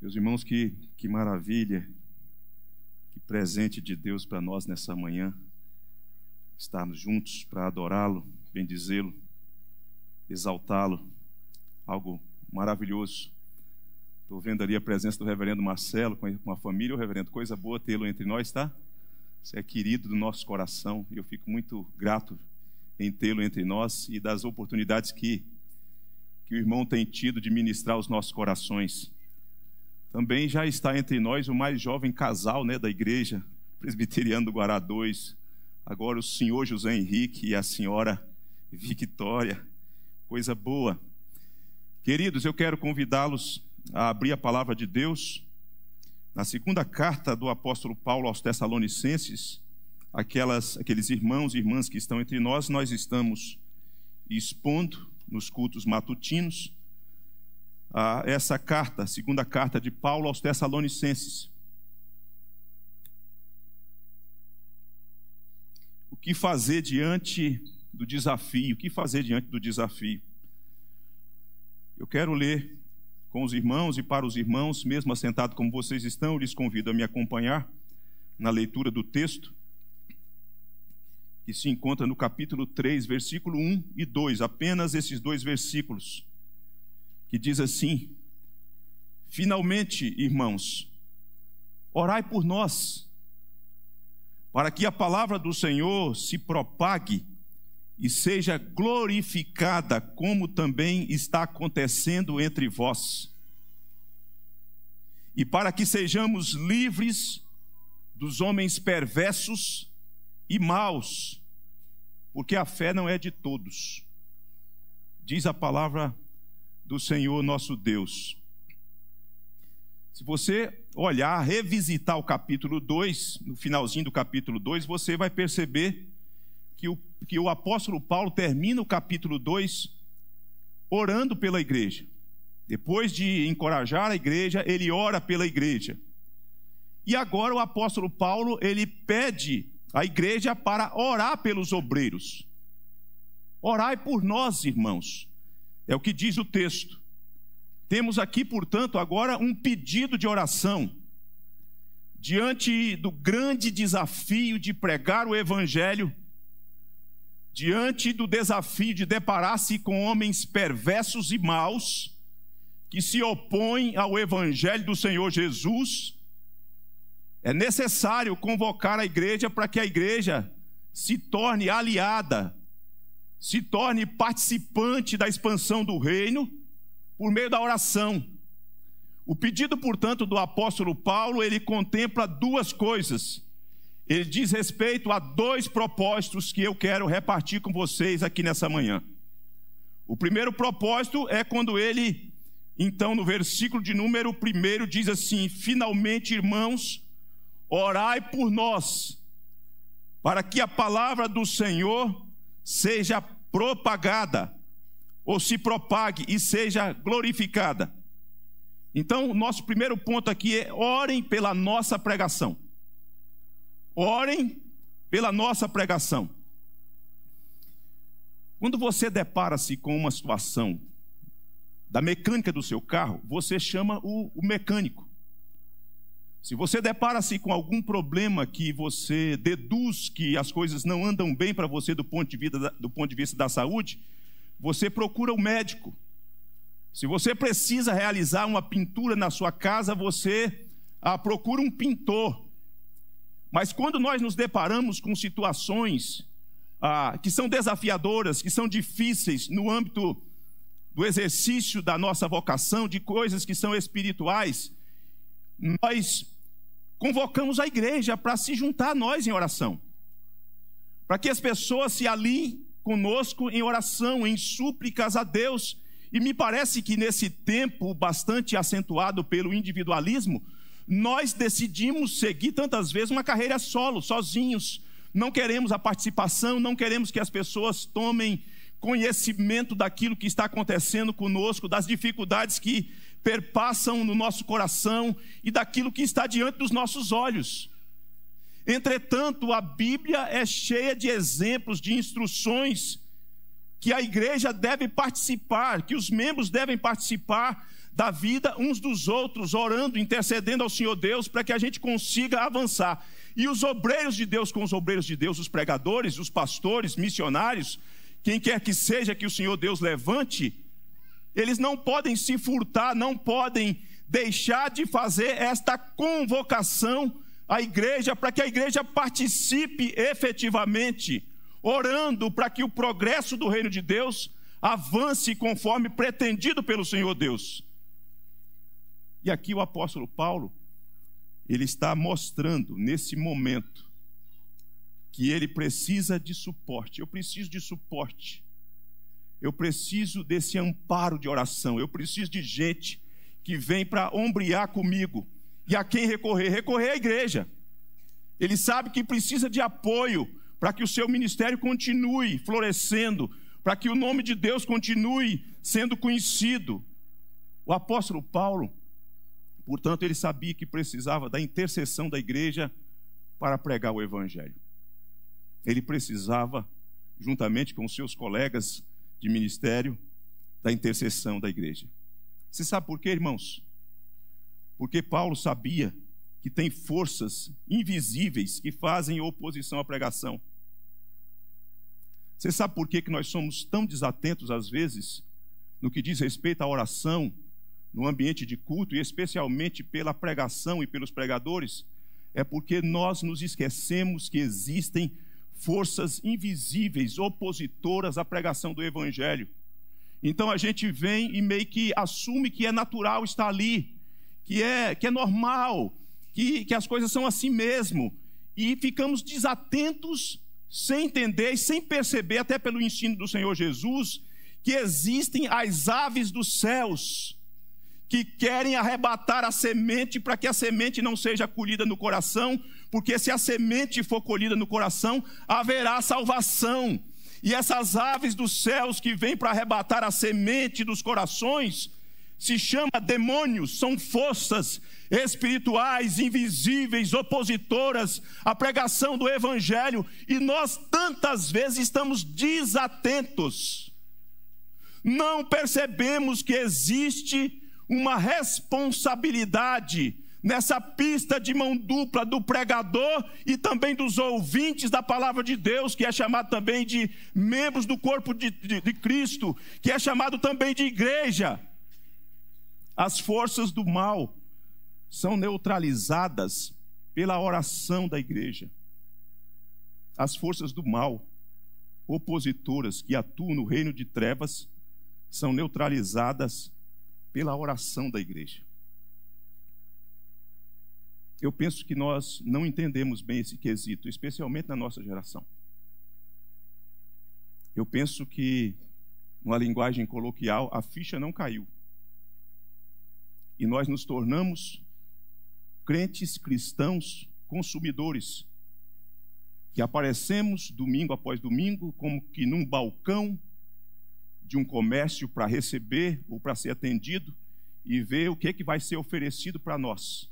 Meus irmãos, que, que maravilha, que presente de Deus para nós nessa manhã, estarmos juntos para adorá-lo, bendizê-lo, exaltá-lo, algo maravilhoso. Estou vendo ali a presença do reverendo Marcelo com a família. O reverendo, coisa boa tê-lo entre nós, tá? Você é querido do nosso coração. e Eu fico muito grato em tê-lo entre nós e das oportunidades que, que o irmão tem tido de ministrar os nossos corações. Também já está entre nós o mais jovem casal né, da igreja, presbiteriana do Guará 2. Agora o senhor José Henrique e a senhora Victória. Coisa boa. Queridos, eu quero convidá-los a abrir a palavra de Deus na segunda carta do apóstolo Paulo aos Tessalonicenses, aquelas, aqueles irmãos e irmãs que estão entre nós, nós estamos expondo nos cultos matutinos a essa carta, segunda carta de Paulo aos Tessalonicenses. O que fazer diante do desafio? O que fazer diante do desafio? Eu quero ler com os irmãos e para os irmãos, mesmo assentado como vocês estão, eu lhes convido a me acompanhar na leitura do texto, que se encontra no capítulo 3, versículo 1 e 2, apenas esses dois versículos que diz assim: Finalmente, irmãos, orai por nós, para que a palavra do Senhor se propague e seja glorificada, como também está acontecendo entre vós, e para que sejamos livres dos homens perversos e maus, porque a fé não é de todos, diz a palavra do Senhor nosso Deus. Se você olhar, revisitar o capítulo 2, no finalzinho do capítulo 2, você vai perceber que o, que o apóstolo Paulo termina o capítulo 2 orando pela igreja. Depois de encorajar a igreja, ele ora pela igreja. E agora o apóstolo Paulo, ele pede à igreja para orar pelos obreiros. Orai por nós, irmãos. É o que diz o texto. Temos aqui, portanto, agora um pedido de oração. Diante do grande desafio de pregar o Evangelho, diante do desafio de deparar-se com homens perversos e maus, que se opõem ao Evangelho do Senhor Jesus, é necessário convocar a igreja para que a igreja se torne aliada se torne participante da expansão do reino por meio da oração. O pedido, portanto, do apóstolo Paulo, ele contempla duas coisas. Ele diz respeito a dois propósitos que eu quero repartir com vocês aqui nessa manhã. O primeiro propósito é quando ele, então, no versículo de número 1, diz assim: Finalmente, irmãos, orai por nós, para que a palavra do Senhor seja propagada, ou se propague e seja glorificada. Então, nosso primeiro ponto aqui é orem pela nossa pregação. Orem pela nossa pregação. Quando você depara-se com uma situação da mecânica do seu carro, você chama o, o mecânico. Se você depara-se com algum problema que você deduz que as coisas não andam bem para você do ponto, de vida, do ponto de vista da saúde, você procura o um médico. Se você precisa realizar uma pintura na sua casa, você ah, procura um pintor. Mas quando nós nos deparamos com situações ah, que são desafiadoras, que são difíceis no âmbito do exercício da nossa vocação, de coisas que são espirituais, nós convocamos a igreja para se juntar a nós em oração. Para que as pessoas se aliem conosco em oração, em súplicas a Deus. E me parece que nesse tempo bastante acentuado pelo individualismo, nós decidimos seguir tantas vezes uma carreira solo, sozinhos. Não queremos a participação, não queremos que as pessoas tomem conhecimento daquilo que está acontecendo conosco, das dificuldades que perpassam no nosso coração e daquilo que está diante dos nossos olhos. Entretanto, a Bíblia é cheia de exemplos, de instruções que a igreja deve participar, que os membros devem participar da vida uns dos outros, orando, intercedendo ao Senhor Deus para que a gente consiga avançar. E os obreiros de Deus com os obreiros de Deus, os pregadores, os pastores, missionários, quem quer que seja que o Senhor Deus levante, eles não podem se furtar, não podem deixar de fazer esta convocação à igreja, para que a igreja participe efetivamente, orando para que o progresso do reino de Deus avance conforme pretendido pelo Senhor Deus. E aqui o apóstolo Paulo, ele está mostrando nesse momento que ele precisa de suporte. Eu preciso de suporte. Eu preciso desse amparo de oração. Eu preciso de gente que vem para ombrear comigo. E a quem recorrer? Recorrer à igreja. Ele sabe que precisa de apoio para que o seu ministério continue florescendo, para que o nome de Deus continue sendo conhecido. O apóstolo Paulo, portanto, ele sabia que precisava da intercessão da igreja para pregar o evangelho. Ele precisava, juntamente com seus colegas, de ministério da intercessão da igreja. Você sabe por quê, irmãos? Porque Paulo sabia que tem forças invisíveis que fazem oposição à pregação. Você sabe por que, que nós somos tão desatentos, às vezes, no que diz respeito à oração, no ambiente de culto, e especialmente pela pregação e pelos pregadores? É porque nós nos esquecemos que existem forças invisíveis, opositoras à pregação do Evangelho. Então a gente vem e meio que assume que é natural estar ali, que é, que é normal, que, que as coisas são assim mesmo. E ficamos desatentos, sem entender e sem perceber, até pelo ensino do Senhor Jesus, que existem as aves dos céus que querem arrebatar a semente para que a semente não seja colhida no coração, porque se a semente for colhida no coração, haverá salvação. E essas aves dos céus que vêm para arrebatar a semente dos corações, se chama demônios, são forças espirituais, invisíveis, opositoras à pregação do Evangelho, e nós tantas vezes estamos desatentos, não percebemos que existe uma responsabilidade nessa pista de mão dupla do pregador e também dos ouvintes da palavra de Deus, que é chamado também de membros do corpo de, de, de, Cristo, que é chamado também de igreja. As forças do mal são neutralizadas pela oração da igreja. As forças do mal, opositoras que atuam no reino de trevas, são neutralizadas pela oração da igreja. Eu penso que nós não entendemos bem esse quesito, especialmente na nossa geração. Eu penso que, numa linguagem coloquial, a ficha não caiu. E nós nos tornamos crentes cristãos consumidores, que aparecemos domingo após domingo como que num balcão de um comércio para receber ou para ser atendido e ver o que, é que vai ser oferecido para nós.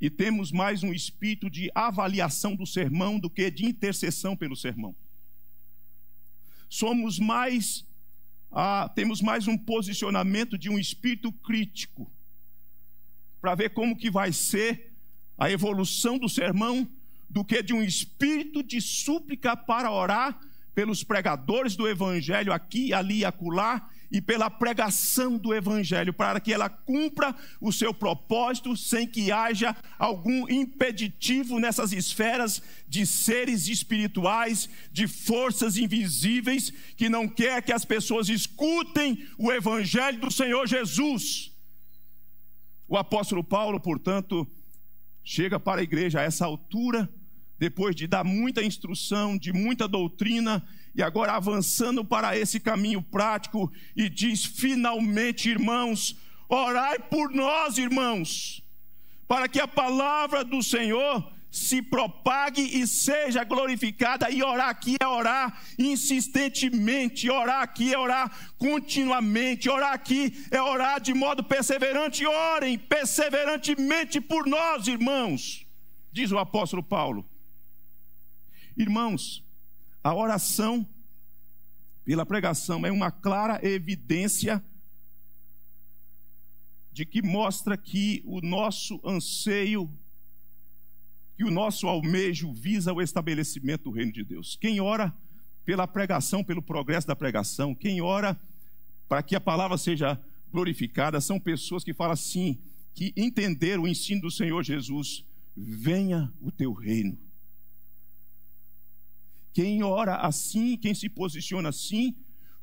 E temos mais um espírito de avaliação do sermão do que de intercessão pelo sermão. Somos mais, ah, temos mais um posicionamento de um espírito crítico para ver como que vai ser a evolução do sermão do que de um espírito de súplica para orar pelos pregadores do evangelho aqui, ali e acolá, e pela pregação do Evangelho, para que ela cumpra o seu propósito sem que haja algum impeditivo nessas esferas de seres espirituais, de forças invisíveis, que não quer que as pessoas escutem o Evangelho do Senhor Jesus. O apóstolo Paulo, portanto, chega para a igreja a essa altura depois de dar muita instrução, de muita doutrina, e agora avançando para esse caminho prático, e diz: finalmente, irmãos, orai por nós, irmãos, para que a palavra do Senhor se propague e seja glorificada, e orar aqui é orar insistentemente, orar aqui é orar continuamente, orar aqui é orar de modo perseverante, orem perseverantemente por nós, irmãos, diz o apóstolo Paulo. Irmãos, a oração pela pregação é uma clara evidência de que mostra que o nosso anseio, que o nosso almejo visa o estabelecimento do reino de Deus. Quem ora pela pregação, pelo progresso da pregação, quem ora para que a palavra seja glorificada, são pessoas que falam assim, que entenderam o ensino do Senhor Jesus: venha o teu reino. Quem ora assim, quem se posiciona assim,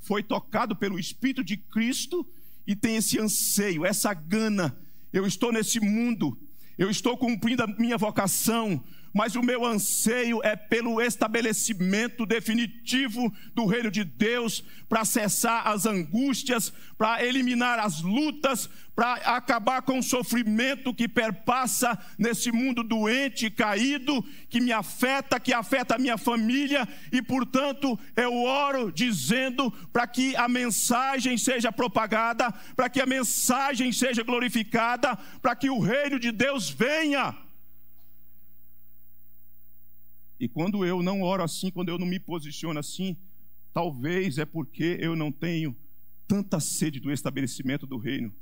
foi tocado pelo Espírito de Cristo e tem esse anseio, essa gana. Eu estou nesse mundo, eu estou cumprindo a minha vocação, mas o meu anseio é pelo estabelecimento definitivo do reino de Deus, para cessar as angústias, para eliminar as lutas, para acabar com o sofrimento que perpassa nesse mundo doente e caído, que me afeta, que afeta a minha família, e portanto eu oro dizendo para que a mensagem seja propagada, para que a mensagem seja glorificada, para que o reino de Deus venha. E quando eu não oro assim, quando eu não me posiciono assim, talvez é porque eu não tenho tanta sede do estabelecimento do reino.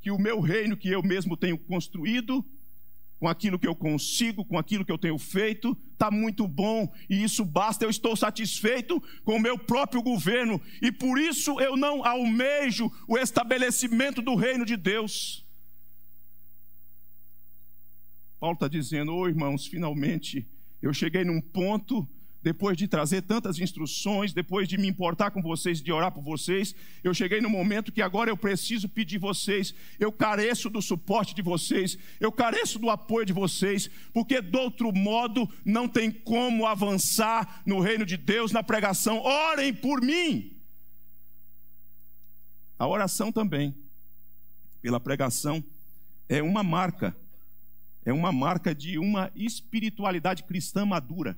Que o meu reino que eu mesmo tenho construído, com aquilo que eu consigo, com aquilo que eu tenho feito, está muito bom e isso basta. Eu estou satisfeito com o meu próprio governo e por isso eu não almejo o estabelecimento do reino de Deus. Paulo está dizendo, ô oh, irmãos, finalmente eu cheguei num ponto, depois de trazer tantas instruções, depois de me importar com vocês, de orar por vocês, eu cheguei no momento que agora eu preciso pedir vocês, eu careço do suporte de vocês, eu careço do apoio de vocês, porque do outro modo não tem como avançar no reino de Deus, na pregação. Orem por mim. A oração também, pela pregação, é uma marca é uma marca de uma espiritualidade cristã madura.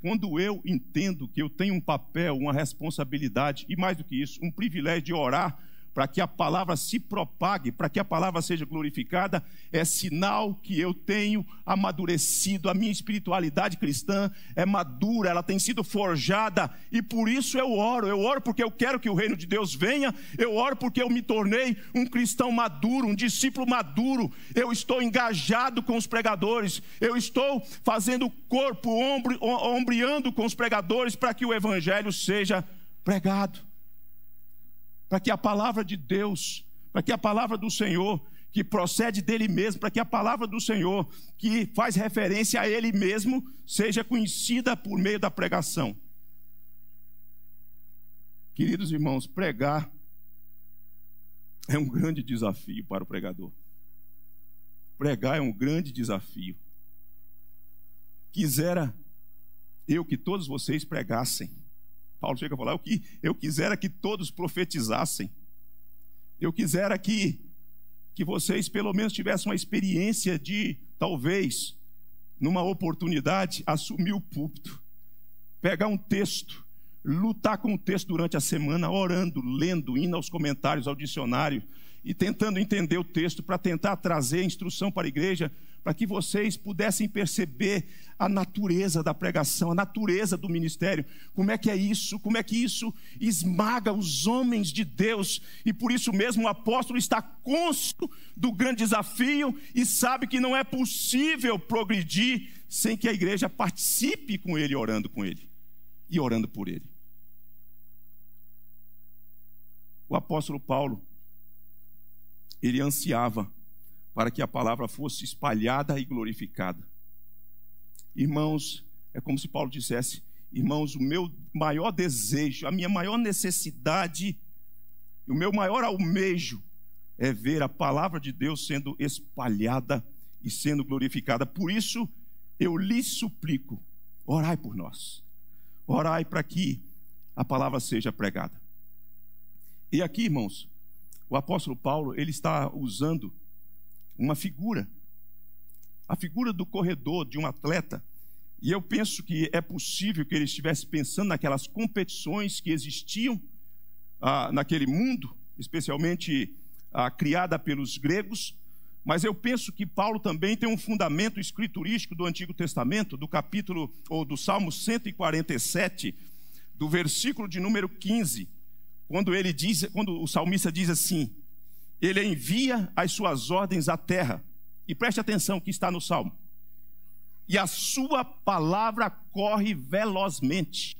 Quando eu entendo que eu tenho um papel, uma responsabilidade e mais do que isso, um privilégio de orar para que a palavra se propague, para que a palavra seja glorificada, é sinal que eu tenho amadurecido, a minha espiritualidade cristã é madura, ela tem sido forjada e por isso eu oro. Eu oro porque eu quero que o reino de Deus venha, eu oro porque eu me tornei um cristão maduro, um discípulo maduro. Eu estou engajado com os pregadores, eu estou fazendo corpo, ombro, ombreando com os pregadores para que o evangelho seja pregado para que a palavra de Deus, para que a palavra do Senhor, que procede dele mesmo, para que a palavra do Senhor, que faz referência a ele mesmo, seja conhecida por meio da pregação. Queridos irmãos, pregar é um grande desafio para o pregador. Pregar é um grande desafio. Quisera eu que todos vocês pregassem Paulo chega a falar: o que eu quisera que todos profetizassem. Eu quisera que que vocês pelo menos tivessem uma experiência de talvez numa oportunidade assumir o púlpito, pegar um texto, lutar com o texto durante a semana, orando, lendo, indo aos comentários, ao dicionário e tentando entender o texto para tentar trazer instrução para a igreja para que vocês pudessem perceber a natureza da pregação, a natureza do ministério. Como é que é isso? Como é que isso esmaga os homens de Deus? E por isso mesmo o apóstolo está cônscio do grande desafio e sabe que não é possível progredir sem que a igreja participe com ele, orando com ele e orando por ele. O apóstolo Paulo, ele ansiava para que a palavra fosse espalhada e glorificada. Irmãos, é como se Paulo dissesse: Irmãos, o meu maior desejo, a minha maior necessidade, o meu maior almejo é ver a palavra de Deus sendo espalhada e sendo glorificada. Por isso, eu lhe suplico, orai por nós. Orai para que a palavra seja pregada. E aqui, irmãos, o apóstolo Paulo, ele está usando uma figura. A figura do corredor, de um atleta. E eu penso que é possível que ele estivesse pensando naquelas competições que existiam ah, naquele mundo, especialmente ah, criada pelos gregos. Mas eu penso que Paulo também tem um fundamento escriturístico do Antigo Testamento, do capítulo ou do Salmo 147, do versículo de número 15, quando ele diz, quando o salmista diz assim: ele envia as suas ordens à terra. E preste atenção que está no Salmo. E a sua palavra corre velozmente.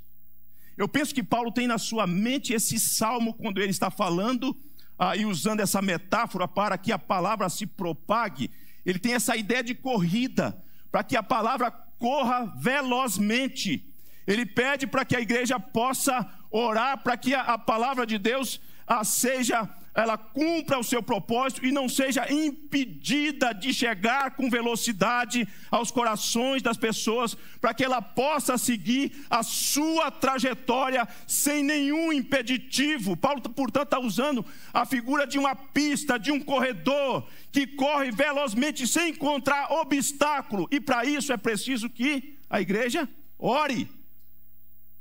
Eu penso que Paulo tem na sua mente esse salmo quando ele está falando ah, e usando essa metáfora para que a palavra se propague. Ele tem essa ideia de corrida, para que a palavra corra velozmente. Ele pede para que a igreja possa orar, para que a, a palavra de Deus ah, seja ela cumpra o seu propósito e não seja impedida de chegar com velocidade aos corações das pessoas, para que ela possa seguir a sua trajetória sem nenhum impeditivo. Paulo, portanto, está usando a figura de uma pista, de um corredor, que corre velozmente sem encontrar obstáculo, e para isso é preciso que a igreja ore.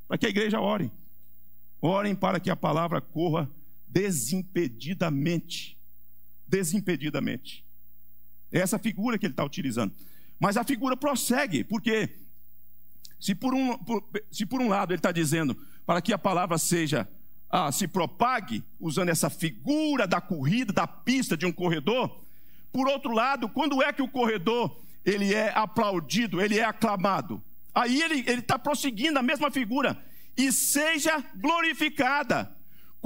Para que a igreja ore. Orem para que a palavra corra desimpedidamente. Desimpedidamente. É essa figura que ele está utilizando. Mas a figura prossegue, porque se por um, por, se por um lado ele está dizendo para que a palavra seja, ah, se propague, usando essa figura da corrida, da pista de um corredor, por outro lado, quando é que o corredor ele é aplaudido, ele é aclamado? Aí ele está prosseguindo a mesma figura, e seja glorificada.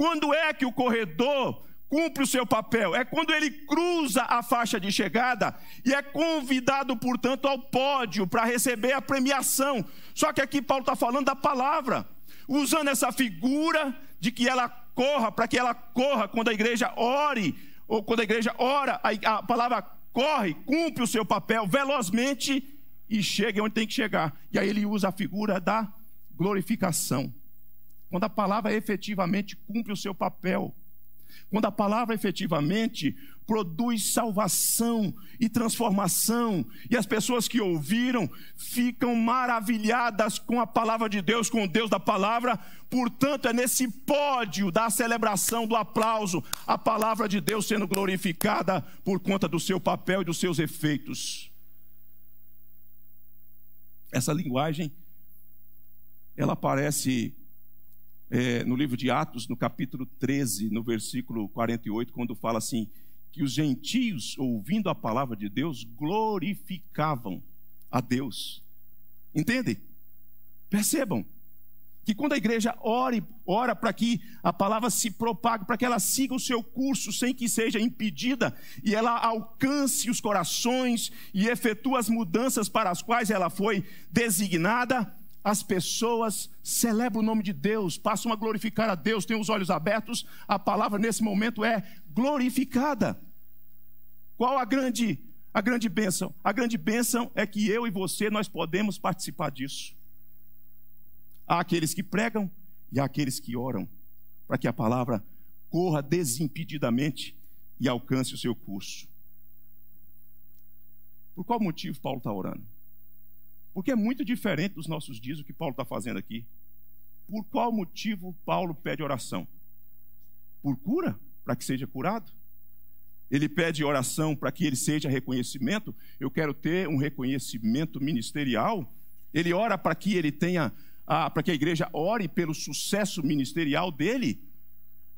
Quando é que o corredor cumpre o seu papel? É quando ele cruza a faixa de chegada e é convidado, portanto, ao pódio para receber a premiação. Só que aqui Paulo está falando da palavra, usando essa figura de que ela corra, para que ela corra quando a igreja ore, ou quando a igreja ora, a, a palavra corre, cumpre o seu papel velozmente e chega onde tem que chegar. E aí ele usa a figura da glorificação quando a palavra efetivamente cumpre o seu papel, quando a palavra efetivamente produz salvação e transformação, e as pessoas que ouviram ficam maravilhadas com a palavra de Deus, com o Deus da palavra, portanto, é nesse pódio da celebração, do aplauso, a palavra de Deus sendo glorificada por conta do seu papel e dos seus efeitos. Essa linguagem, ela aparece é, no livro de Atos, no capítulo 13, no versículo 48, quando fala assim: que os gentios, ouvindo a palavra de Deus, glorificavam a Deus. Entendem? Percebam que quando a igreja ore, ora para que a palavra se propague, para que ela siga o seu curso sem que seja impedida, e ela alcance os corações e efetue as mudanças para as quais ela foi designada, as pessoas celebram o nome de Deus, passam a glorificar a Deus, têm os olhos abertos, a palavra nesse momento é glorificada. Qual a grande a grande bênção? A grande bênção é que eu e você nós podemos participar disso. Há aqueles que pregam e há aqueles que oram para que a palavra corra desimpedidamente e alcance o seu curso. Por qual motivo Paulo está orando? Porque é muito diferente dos nossos dias o que Paulo está fazendo aqui. Por qual motivo Paulo pede oração? Por cura, para que seja curado? Ele pede oração para que ele seja reconhecimento. Eu quero ter um reconhecimento ministerial. Ele ora para que ele tenha, ah, para que a igreja ore pelo sucesso ministerial dele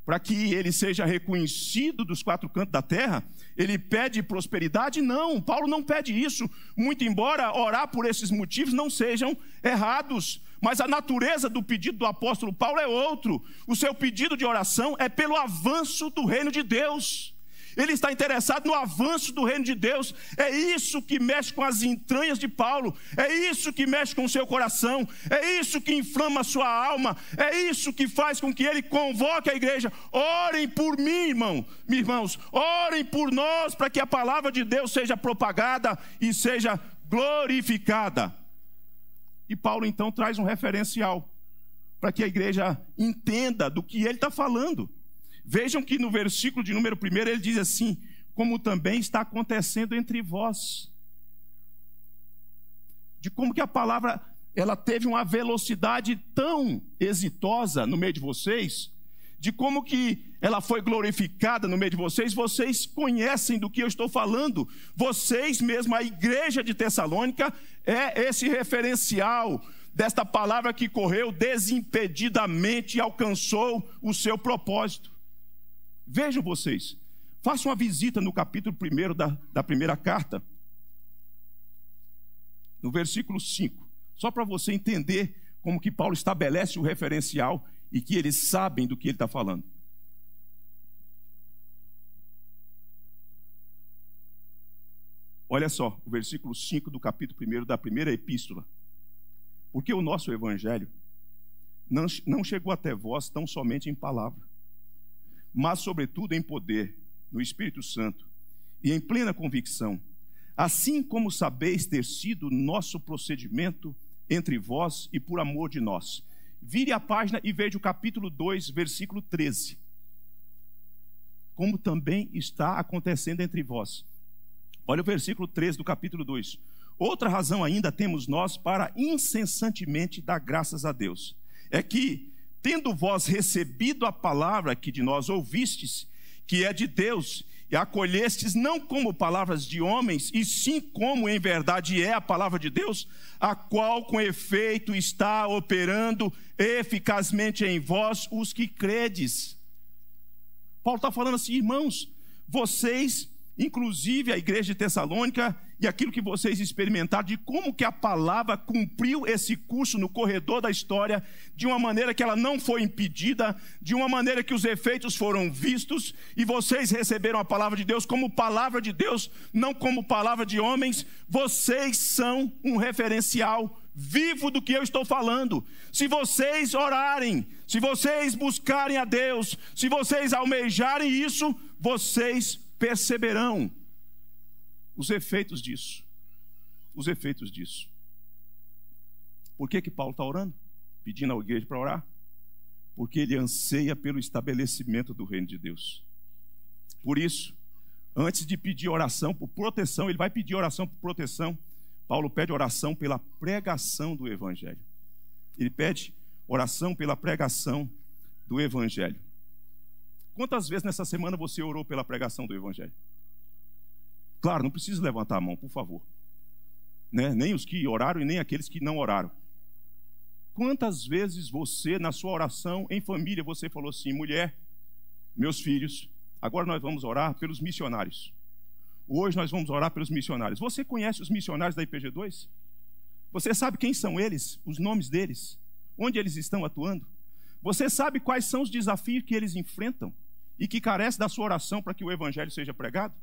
para que ele seja reconhecido dos quatro cantos da terra, ele pede prosperidade? Não, Paulo não pede isso, muito embora orar por esses motivos não sejam errados, mas a natureza do pedido do apóstolo Paulo é outro. O seu pedido de oração é pelo avanço do reino de Deus ele está interessado no avanço do reino de Deus. É isso que mexe com as entranhas de Paulo, é isso que mexe com o seu coração, é isso que inflama a sua alma, é isso que faz com que ele convoque a igreja. Orem por mim, irmão, irmãos, orem por nós para que a palavra de Deus seja propagada e seja glorificada. E Paulo então traz um referencial para que a igreja entenda do que ele está falando. Vejam que no versículo de número 1 ele diz assim: como também está acontecendo entre vós. De como que a palavra ela teve uma velocidade tão exitosa no meio de vocês, de como que ela foi glorificada no meio de vocês, vocês conhecem do que eu estou falando. Vocês mesmo, a igreja de Tessalônica é esse referencial desta palavra que correu desimpedidamente e alcançou o seu propósito. Vejam vocês, façam uma visita no capítulo 1 da, da primeira carta, no versículo 5, só para você entender como que Paulo estabelece o referencial e que eles sabem do que ele está falando. Olha só, o versículo 5 do capítulo 1 da primeira epístola. Porque o nosso evangelho não, não chegou até vós tão somente em palavra, mas sobretudo em poder, no Espírito Santo e em plena convicção, assim como sabeis ter sido nosso procedimento entre vós e por amor de nós. Vire a página e veja o capítulo 2, versículo 13. Como também está acontecendo entre vós. Olha o versículo 13 do capítulo 2. Outra razão ainda temos nós para incessantemente dar graças a Deus. É que, tendo vós recebido a palavra que de nós ouvistes, que é de Deus, e acolhestes não como palavras de homens, e sim como em verdade é a palavra de Deus, a qual com efeito está operando eficazmente em vós os que credes. Paulo está falando assim, irmãos, vocês inclusive a igreja de Tessalônica e aquilo que vocês experimentaram de como que a palavra cumpriu esse curso no corredor da história de uma maneira que ela não foi impedida, de uma maneira que os efeitos foram vistos e vocês receberam a palavra de Deus como palavra de Deus, não como palavra de homens. Vocês são um referencial vivo do que eu estou falando. Se vocês orarem, se vocês buscarem a Deus, se vocês almejarem isso, vocês perceberão os efeitos disso. Os efeitos disso. Por que, que Paulo está orando? Pedindo à igreja para orar? Porque ele anseia pelo estabelecimento do reino de Deus. Por isso, antes de pedir oração por proteção, ele vai pedir oração por proteção. Paulo pede oração pela pregação do Evangelho. Ele pede oração pela pregação do Evangelho. Quantas vezes nessa semana você orou pela pregação do Evangelho? Claro, não precisa levantar a mão, por favor. Né? Nem os que oraram e nem aqueles que não oraram. Quantas vezes você, na sua oração em família, você falou assim: mulher, meus filhos, agora nós vamos orar pelos missionários. Hoje nós vamos orar pelos missionários. Você conhece os missionários da IPG2? Você sabe quem são eles, os nomes deles, onde eles estão atuando? Você sabe quais são os desafios que eles enfrentam? e que carece da sua oração para que o evangelho seja pregado?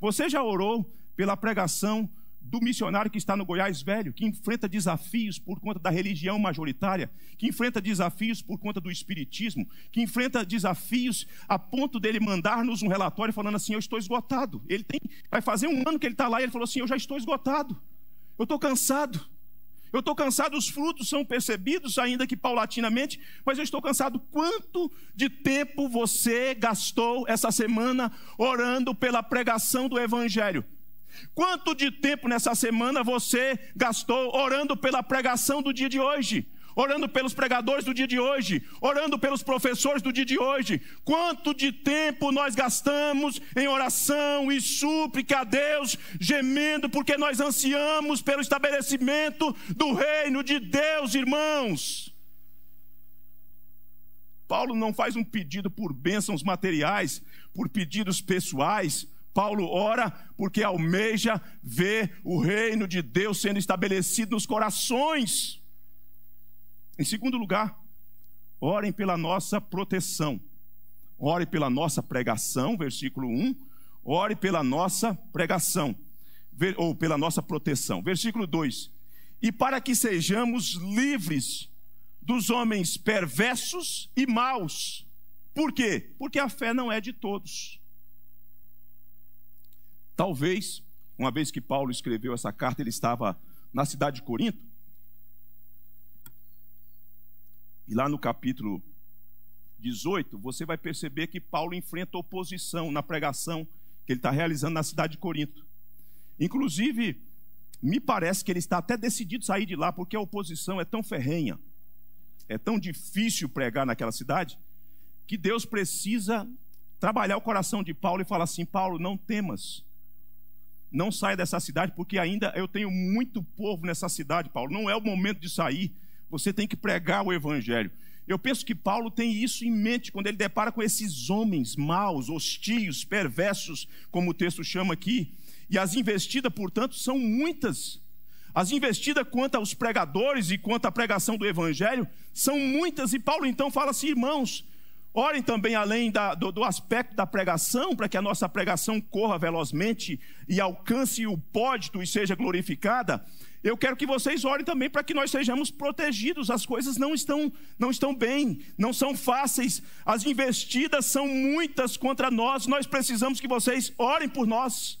Você já orou pela pregação do missionário que está no Goiás Velho, que enfrenta desafios por conta da religião majoritária, que enfrenta desafios por conta do espiritismo, que enfrenta desafios a ponto dele mandar-nos um relatório falando assim: Eu estou esgotado. Ele tem, vai fazer um ano que ele está lá e ele falou assim: Eu já estou esgotado, eu estou cansado. Eu estou cansado, os frutos são percebidos, ainda que paulatinamente, mas eu estou cansado. Quanto de tempo você gastou essa semana orando pela pregação do Evangelho? Quanto de tempo nessa semana você gastou orando pela pregação do dia de hoje? orando pelos pregadores do dia de hoje, orando pelos professores do dia de hoje. Quanto de tempo nós gastamos em oração e súplica a Deus, gemendo porque nós ansiamos pelo estabelecimento do reino de Deus, irmãos. Paulo não faz um pedido por bênçãos materiais, por pedidos pessoais, Paulo ora porque almeja ver o reino de Deus sendo estabelecido nos corações. Em segundo lugar, orem pela nossa proteção. Ore pela nossa pregação, versículo 1. Ore pela nossa pregação, ou pela nossa proteção. Versículo 2: E para que sejamos livres dos homens perversos e maus. Por quê? Porque a fé não é de todos. Talvez, uma vez que Paulo escreveu essa carta, ele estava na cidade de Corinto, E lá no capítulo 18, você vai perceber que Paulo enfrenta oposição na pregação que ele está realizando na cidade de Corinto. Inclusive, me parece que ele está até decidido sair de lá, porque a oposição é tão ferrenha, é tão difícil pregar naquela cidade, que Deus precisa trabalhar o coração de Paulo e falar assim: Paulo, não temas, não saia dessa cidade, porque ainda eu tenho muito povo nessa cidade, Paulo. Não é o momento de sair, você tem que pregar o evangelho. Eu penso que Paulo tem isso em mente quando ele depara com esses homens maus, hostios, perversos, como o texto chama aqui. E as investidas, portanto, são muitas. As investidas quanto aos pregadores e quanto à pregação do evangelho são muitas. E Paulo então fala assim, irmãos, Orem também além da, do, do, aspecto da pregação, para que a nossa pregação corra velozmente e alcance o pódito e seja glorificada. Eu quero que vocês orem também para que nós sejamos protegidos. As coisas não estão, não estão bem, não são fáceis. As investidas são muitas contra nós. Nós precisamos que vocês orem por nós.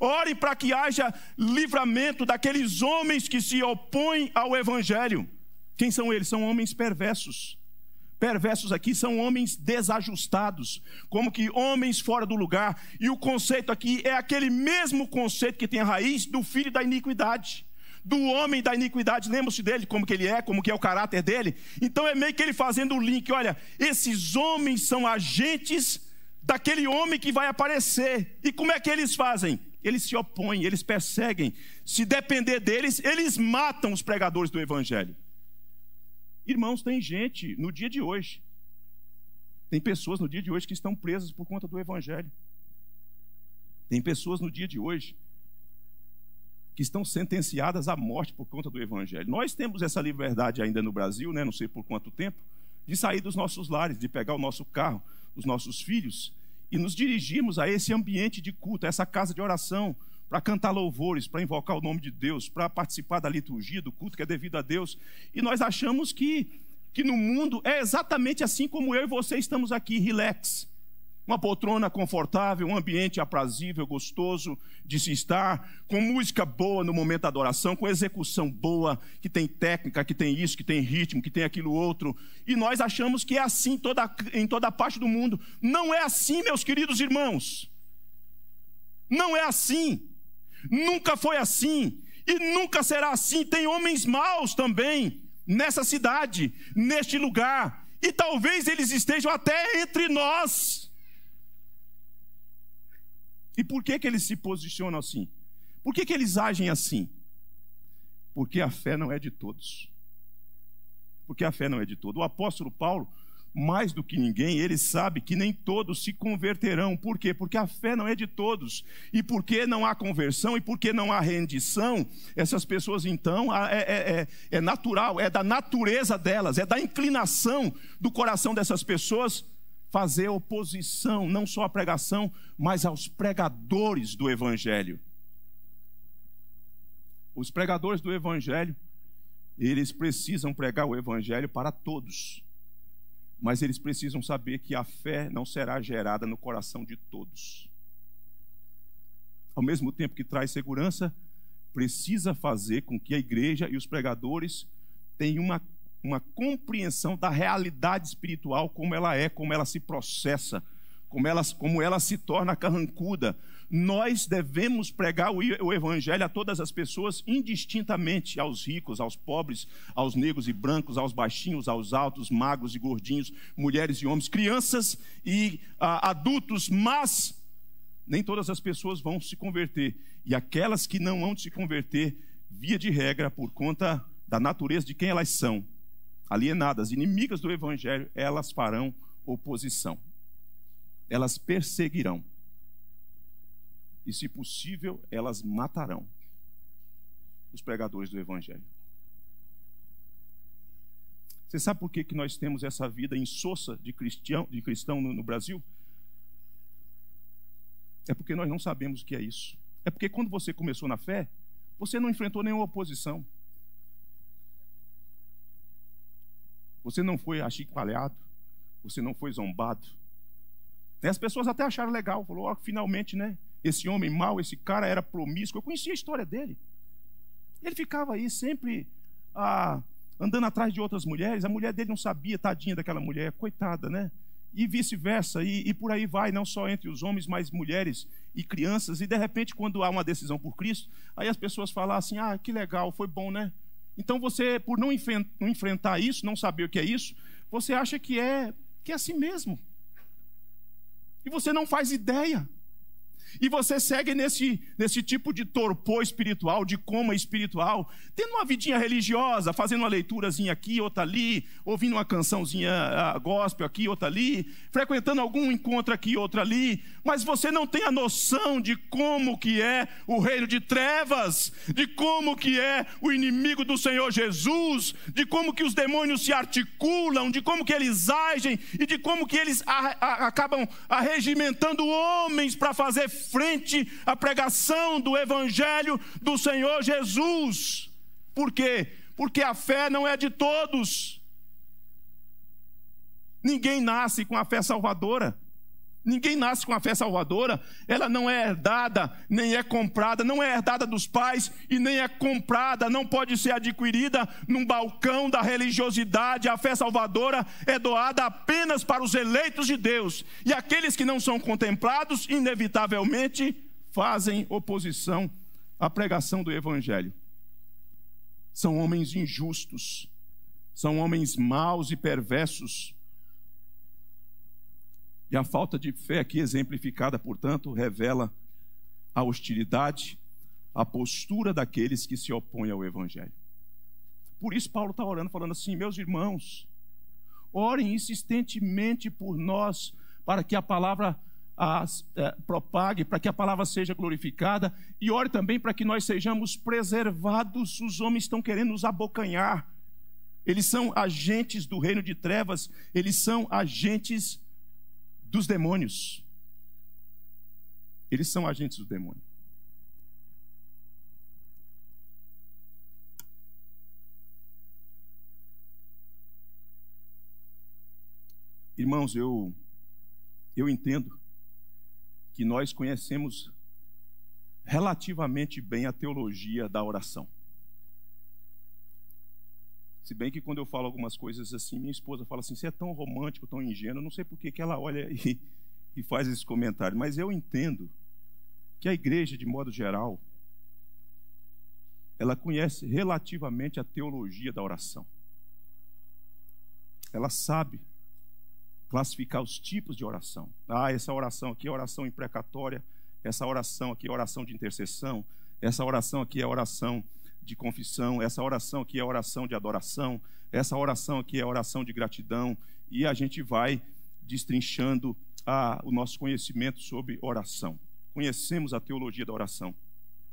Orem para que haja livramento daqueles homens que se opõem ao Evangelho. Quem são eles? São homens perversos. Perversos aqui são homens desajustados, como que homens fora do lugar. E o conceito aqui é aquele mesmo conceito que tem a raiz do filho da iniquidade do homem da iniquidade, lembra-se dele, como que ele é, como que é o caráter dele. Então é meio que ele fazendo o link, olha, esses homens são agentes daquele homem que vai aparecer. E como é que eles fazem? Eles se opõem, eles perseguem. Se depender deles, eles matam os pregadores do evangelho. Irmãos, tem gente no dia de hoje tem pessoas no dia de hoje que estão presas por conta do Evangelho. Tem pessoas no dia de hoje que estão sentenciadas à morte por conta do Evangelho. Nós temos essa liberdade ainda no Brasil, né, não sei por quanto tempo, de sair dos nossos lares, de pegar o nosso carro, os nossos filhos, e nos dirigirmos a esse ambiente de culto, a essa casa de oração, para cantar louvores, para invocar o nome de Deus, para participar da liturgia, do culto que é devido a Deus. E nós achamos que, que no mundo é exatamente assim como eu e você estamos aqui, relax uma poltrona confortável, um ambiente aprazível, gostoso de se estar, com música boa no momento da adoração, com execução boa, que tem técnica, que tem isso, que tem ritmo, que tem aquilo outro. E nós achamos que é assim toda, em toda parte do mundo. Não é assim, meus queridos irmãos. Não é assim. Nunca foi assim. E nunca será assim. Tem homens maus também nessa cidade, neste lugar. E talvez eles estejam até entre nós. E por que, que eles se posicionam assim? Por que, que eles agem assim? Porque a fé não é de todos. Porque a fé não é de todos. O apóstolo Paulo, mais do que ninguém, ele sabe que nem todos se converterão. Por quê? Porque a fé não é de todos. E porque não há conversão e porque não há rendição, essas pessoas então é, é, é, é natural, é da natureza delas, é da inclinação do coração dessas pessoas fazer oposição não só à pregação, mas aos pregadores do evangelho. Os pregadores do evangelho, eles precisam pregar o evangelho para todos. Mas eles precisam saber que a fé não será gerada no coração de todos. Ao mesmo tempo que traz segurança, precisa fazer com que a igreja e os pregadores tenham uma uma compreensão da realidade espiritual, como ela é, como ela se processa, como ela, como ela se torna carrancuda. Nós devemos pregar o, o Evangelho a todas as pessoas, indistintamente, aos ricos, aos pobres, aos negros e brancos, aos baixinhos, aos altos, magros e gordinhos, mulheres e homens, crianças e ah, adultos, mas nem todas as pessoas vão se converter. E aquelas que não vão se converter, via de regra, por conta da natureza de quem elas são, alienadas, inimigas do Evangelho, elas farão oposição. Elas perseguirão. E, se possível, elas matarão os pregadores do Evangelho. Você sabe por que, que nós temos essa vida insossa de cristão, de cristão no, no Brasil? É porque nós não sabemos o que é isso. É porque quando você começou na fé, você não enfrentou nenhuma oposição. Você não foi achatin-paleado, você não foi zombado. As pessoas até acharam legal, falou, oh, finalmente, né? Esse homem mau, esse cara era promíscuo. Eu conhecia a história dele. Ele ficava aí sempre ah, andando atrás de outras mulheres. A mulher dele não sabia, tadinha daquela mulher, coitada, né? E vice-versa, e, e por aí vai, não só entre os homens, mas mulheres e crianças. E de repente, quando há uma decisão por Cristo, aí as pessoas falam assim: ah, que legal, foi bom, né? Então você, por não enfrentar isso, não saber o que é isso, você acha que é que é assim mesmo. E você não faz ideia. E você segue nesse, nesse tipo de torpor espiritual, de coma espiritual, tendo uma vidinha religiosa, fazendo uma leiturazinha aqui, outra ali, ouvindo uma cançãozinha ah, gospel aqui, outra ali, frequentando algum encontro aqui, outra ali, mas você não tem a noção de como que é o reino de trevas, de como que é o inimigo do Senhor Jesus, de como que os demônios se articulam, de como que eles agem e de como que eles a, a, acabam arregimentando homens para fazer frente à pregação do Evangelho do Senhor Jesus. Por quê? Porque a fé não é de todos. Ninguém nasce com a fé salvadora. Ninguém nasce com a fé salvadora, ela não é herdada, nem é comprada, não é herdada dos pais e nem é comprada, não pode ser adquirida num balcão da religiosidade. A fé salvadora é doada apenas para os eleitos de Deus. E aqueles que não são contemplados, inevitavelmente, fazem oposição à pregação do evangelho. São homens injustos, são homens maus e perversos e a falta de fé aqui exemplificada, portanto, revela a hostilidade, a postura daqueles que se opõem ao Evangelho. Por isso, Paulo está orando, falando assim: meus irmãos, orem insistentemente por nós, para que a palavra é, propague, para que a palavra seja glorificada, e ore também para que nós sejamos preservados. Os homens estão querendo nos abocanhar, eles são agentes do reino de trevas, eles são agentes dos demônios. Eles são agentes do demônio. Irmãos, eu eu entendo que nós conhecemos relativamente bem a teologia da oração. Se bem que quando eu falo algumas coisas assim, minha esposa fala assim: você é tão romântico, tão ingênuo, não sei por que ela olha e, e faz esse comentário. Mas eu entendo que a igreja, de modo geral, ela conhece relativamente a teologia da oração. Ela sabe classificar os tipos de oração. Ah, essa oração aqui é oração imprecatória, essa oração aqui é oração de intercessão, essa oração aqui é oração de confissão, essa oração aqui é oração de adoração, essa oração aqui é oração de gratidão, e a gente vai destrinchando a, o nosso conhecimento sobre oração. Conhecemos a teologia da oração,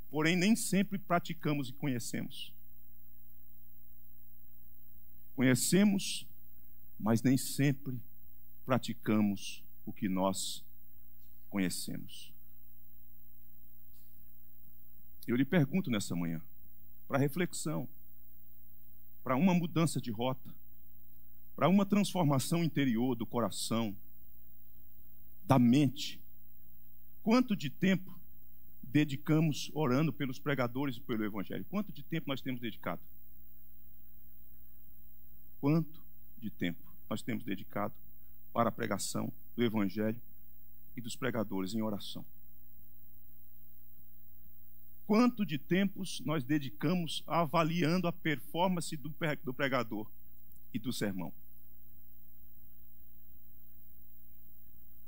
porém nem sempre praticamos e conhecemos. Conhecemos, mas nem sempre praticamos o que nós conhecemos. Eu lhe pergunto nessa manhã: para reflexão, para uma mudança de rota, para uma transformação interior do coração, da mente. Quanto de tempo dedicamos orando pelos pregadores e pelo Evangelho? Quanto de tempo nós temos dedicado? Quanto de tempo nós temos dedicado para a pregação do Evangelho e dos pregadores em oração? quanto de tempos nós dedicamos avaliando a performance do pregador e do sermão?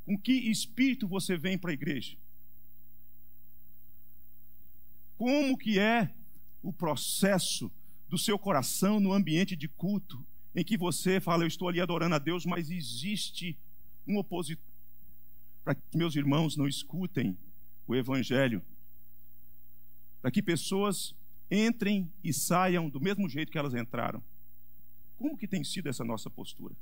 Com que espírito você vem para a igreja? Como que é o processo do seu coração no ambiente de culto, em que você fala, eu estou ali adorando a Deus, mas existe um opositor para que meus irmãos não escutem o evangelho para que pessoas entrem e saiam do mesmo jeito que elas entraram. Como que tem sido essa nossa postura?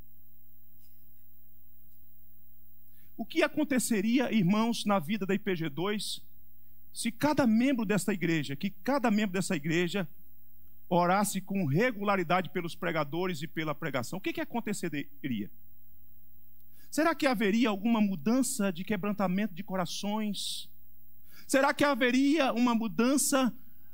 O que aconteceria, irmãos, na vida da IPG2, se cada membro dessa igreja, que cada membro dessa igreja orasse com regularidade pelos pregadores e pela pregação? O que, que aconteceria? Será que haveria alguma mudança de quebrantamento de corações? Será que haveria uma mudança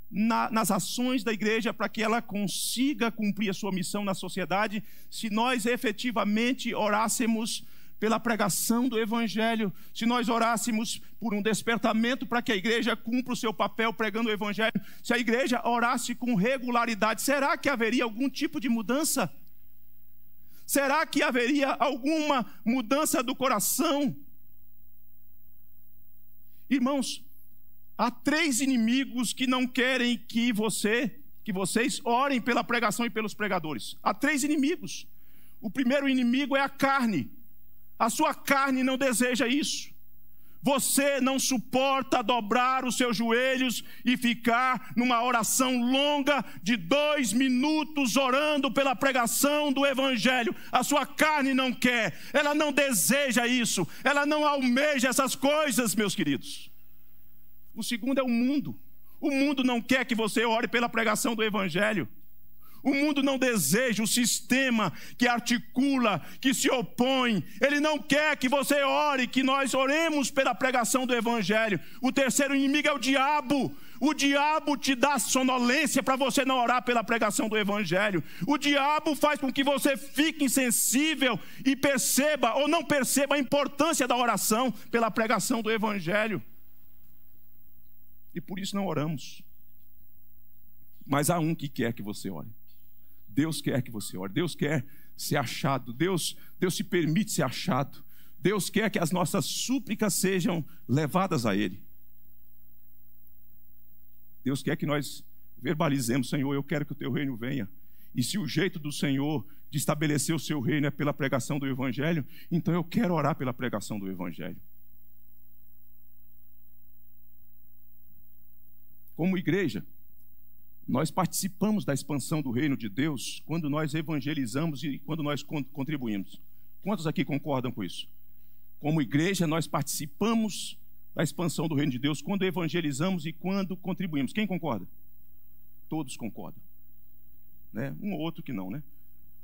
na, nas ações da igreja para que ela consiga cumprir a sua missão na sociedade se nós efetivamente orássemos pela pregação do Evangelho, se nós orássemos por um despertamento para que a igreja cumpra o seu papel pregando o Evangelho, se a igreja orasse com regularidade, será que haveria algum tipo de mudança? Será que haveria alguma mudança do coração? Irmãos, Há três inimigos que não querem que você, que vocês orem pela pregação e pelos pregadores. Há três inimigos. O primeiro inimigo é a carne. A sua carne não deseja isso. Você não suporta dobrar os seus joelhos e ficar numa oração longa de dois minutos orando pela pregação do Evangelho. A sua carne não quer, ela não deseja isso, ela não almeja essas coisas, meus queridos. O segundo é o mundo. O mundo não quer que você ore pela pregação do Evangelho. O mundo não deseja o sistema que articula, que se opõe. Ele não quer que você ore, que nós oremos pela pregação do Evangelho. O terceiro inimigo é o diabo. O diabo te dá sonolência para você não orar pela pregação do Evangelho. O diabo faz com que você fique insensível e perceba ou não perceba a importância da oração pela pregação do Evangelho e por isso não oramos. Mas há um que quer que você ore. Deus quer que você ore. Deus quer ser achado. Deus, Deus se permite ser achado. Deus quer que as nossas súplicas sejam levadas a Ele. Deus quer que nós verbalizemos, Senhor, eu quero que o teu reino venha. E se o jeito do Senhor de estabelecer o seu reino é pela pregação do Evangelho, então eu quero orar pela pregação do Evangelho. Como igreja, nós participamos da expansão do reino de Deus quando nós evangelizamos e quando nós contribuímos. Quantos aqui concordam com isso? Como igreja, nós participamos da expansão do reino de Deus quando evangelizamos e quando contribuímos. Quem concorda? Todos concordam. Né? Um ou outro que não, né?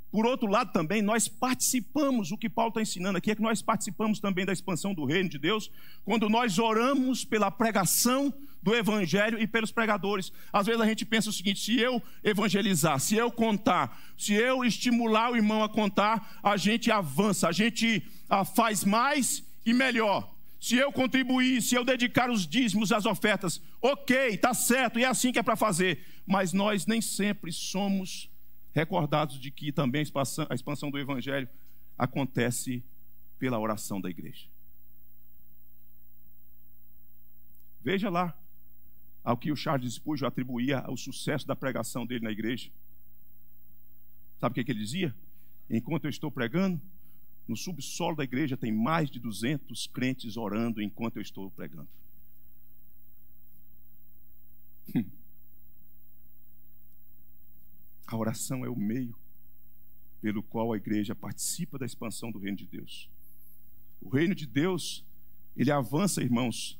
Por outro lado, também nós participamos, o que Paulo está ensinando aqui é que nós participamos também da expansão do reino de Deus, quando nós oramos pela pregação do evangelho e pelos pregadores. Às vezes a gente pensa o seguinte: se eu evangelizar, se eu contar, se eu estimular o irmão a contar, a gente avança, a gente ah, faz mais e melhor. Se eu contribuir, se eu dedicar os dízimos as ofertas, ok, tá certo, e é assim que é para fazer. Mas nós nem sempre somos recordados de que também a expansão do evangelho acontece pela oração da igreja. Veja lá ao que o Charles Spurgeon atribuía ao sucesso da pregação dele na igreja. Sabe o que, é que ele dizia? Enquanto eu estou pregando, no subsolo da igreja tem mais de 200 crentes orando enquanto eu estou pregando. A oração é o meio pelo qual a igreja participa da expansão do reino de Deus. O reino de Deus, ele avança, irmãos,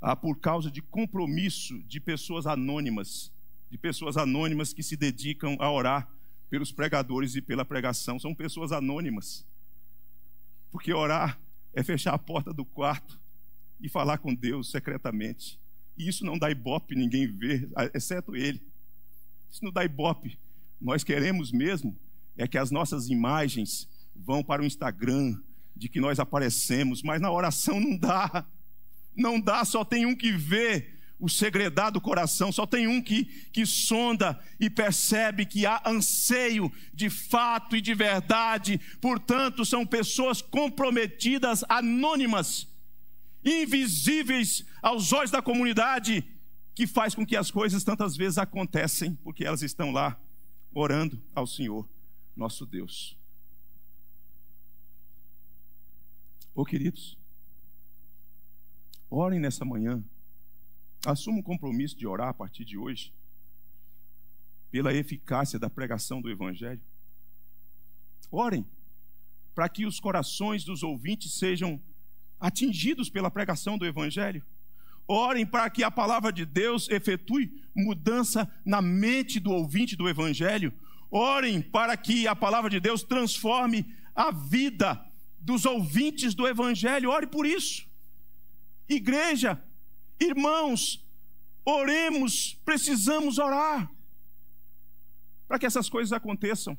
ah, por causa de compromisso de pessoas anônimas, de pessoas anônimas que se dedicam a orar pelos pregadores e pela pregação. São pessoas anônimas. Porque orar é fechar a porta do quarto e falar com Deus secretamente. E isso não dá ibope, ninguém vê, exceto ele. Isso não dá ibope. Nós queremos mesmo é que as nossas imagens vão para o Instagram, de que nós aparecemos, mas na oração não dá. Não dá, só tem um que vê o segredado coração, só tem um que, que sonda e percebe que há anseio de fato e de verdade, portanto, são pessoas comprometidas, anônimas, invisíveis aos olhos da comunidade, que faz com que as coisas tantas vezes acontecem, porque elas estão lá orando ao Senhor, nosso Deus. Ô oh, queridos, Orem nessa manhã. Assuma o compromisso de orar a partir de hoje pela eficácia da pregação do Evangelho. Orem para que os corações dos ouvintes sejam atingidos pela pregação do Evangelho. Orem para que a palavra de Deus efetue mudança na mente do ouvinte do Evangelho. Orem para que a palavra de Deus transforme a vida dos ouvintes do Evangelho. Ore por isso. Igreja, irmãos, oremos, precisamos orar para que essas coisas aconteçam.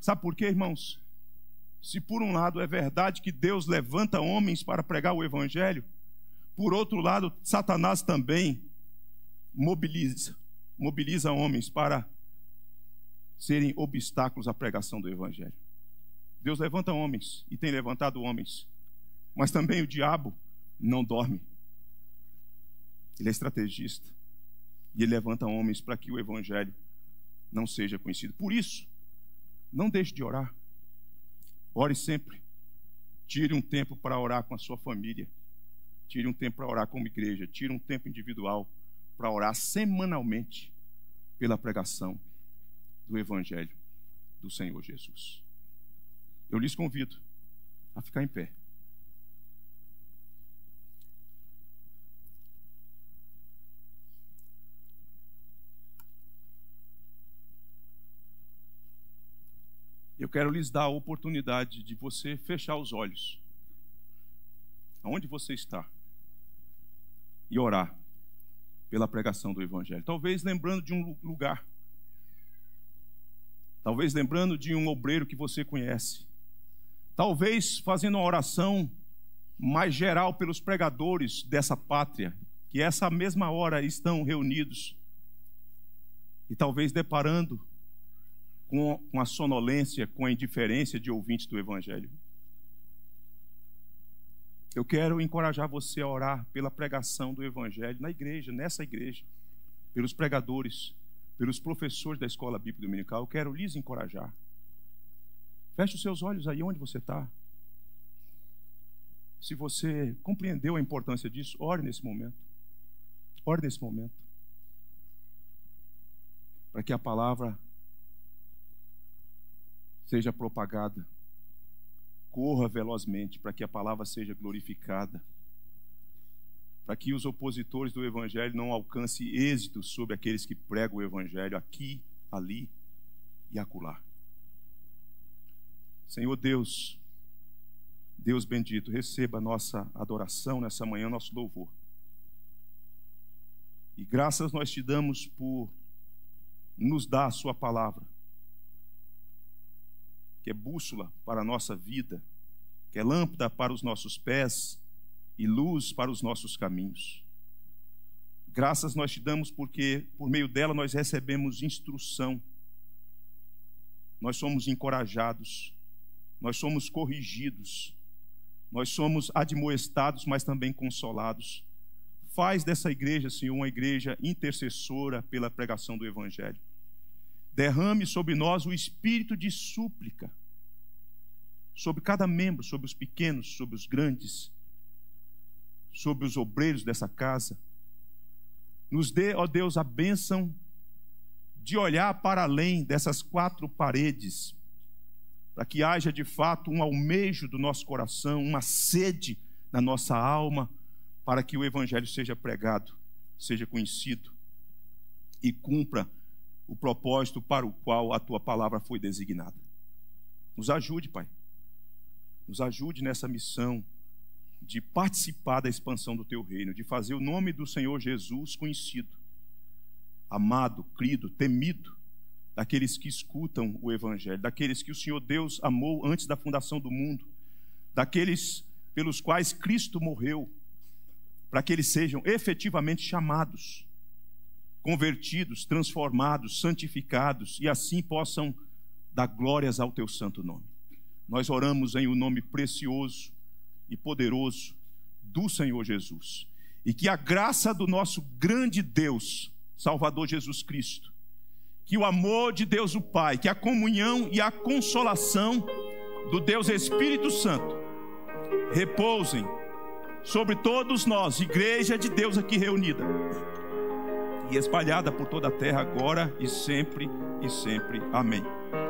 Sabe por quê, irmãos? Se por um lado é verdade que Deus levanta homens para pregar o evangelho, por outro lado, Satanás também mobiliza, mobiliza homens para serem obstáculos à pregação do evangelho. Deus levanta homens e tem levantado homens mas também o diabo não dorme. Ele é estrategista. E ele levanta homens para que o evangelho não seja conhecido. Por isso, não deixe de orar. Ore sempre. Tire um tempo para orar com a sua família. Tire um tempo para orar como igreja. Tire um tempo individual para orar semanalmente pela pregação do Evangelho do Senhor Jesus. Eu lhes convido a ficar em pé. eu quero lhes dar a oportunidade de você fechar os olhos, aonde você está, e orar pela pregação do Evangelho. Talvez lembrando de um lugar, talvez lembrando de um obreiro que você conhece, talvez fazendo uma oração mais geral pelos pregadores dessa pátria, que essa mesma hora estão reunidos, e talvez deparando com, a sonolência, com a indiferença de ouvintes do Evangelho. Eu quero encorajar você a orar pela pregação do Evangelho na igreja, nessa igreja, pelos pregadores, pelos professores da escola bíblica dominical. Eu quero lhes encorajar. Feche os seus olhos aí onde você está. Se você compreendeu a importância disso, ore nesse momento. Ore nesse momento. Para que a palavra seja propagada. Corra velozmente para que a palavra seja glorificada, para que os opositores do Evangelho não alcancem êxito sobre aqueles que pregam o Evangelho aqui, ali e acolá. Senhor Deus, Deus bendito, receba nossa adoração nessa manhã, nosso louvor. E graças nós te damos por nos dar a Sua palavra que é bússola para a nossa vida, que é lâmpada para os nossos pés e luz para os nossos caminhos. Graças nós te damos porque por meio dela nós recebemos instrução, nós somos encorajados, nós somos corrigidos, nós somos admoestados, mas também consolados. Faz dessa igreja, Senhor, uma igreja intercessora pela pregação do Evangelho derrame sobre nós o espírito de súplica, sobre cada membro, sobre os pequenos, sobre os grandes, sobre os obreiros dessa casa. Nos dê, ó Deus, a bênção de olhar para além dessas quatro paredes, para que haja de fato um almejo do nosso coração, uma sede na nossa alma, para que o Evangelho seja pregado, seja conhecido e cumpra o propósito para o qual a tua palavra foi designada. Nos ajude, Pai. Nos ajude nessa missão de participar da expansão do teu reino, de fazer o nome do Senhor Jesus conhecido, amado, crido, temido daqueles que escutam o evangelho, daqueles que o Senhor Deus amou antes da fundação do mundo, daqueles pelos quais Cristo morreu, para que eles sejam efetivamente chamados convertidos, transformados, santificados e assim possam dar glórias ao teu santo nome. Nós oramos em o um nome precioso e poderoso do Senhor Jesus. E que a graça do nosso grande Deus, Salvador Jesus Cristo, que o amor de Deus o Pai, que a comunhão e a consolação do Deus Espírito Santo repousem sobre todos nós, igreja de Deus aqui reunida e espalhada por toda a terra agora e sempre e sempre. Amém.